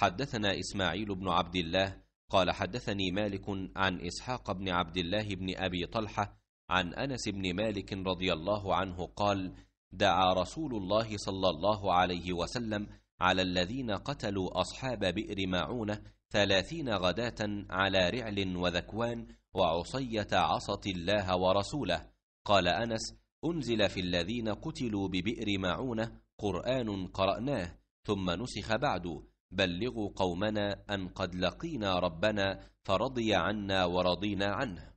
حدثنا إسماعيل بن عبد الله قال حدثني مالك عن إسحاق بن عبد الله بن أبي طلحة عن أنس بن مالك رضي الله عنه قال دعا رسول الله صلى الله عليه وسلم على الذين قتلوا أصحاب بئر معونة ثلاثين غداة على رعل وذكوان وعصية عصت الله ورسوله قال أنس أنزل في الذين قتلوا ببئر معونة قرآن قرأناه ثم نسخ بعده بلغوا قومنا أن قد لقينا ربنا فرضي عنا ورضينا عنه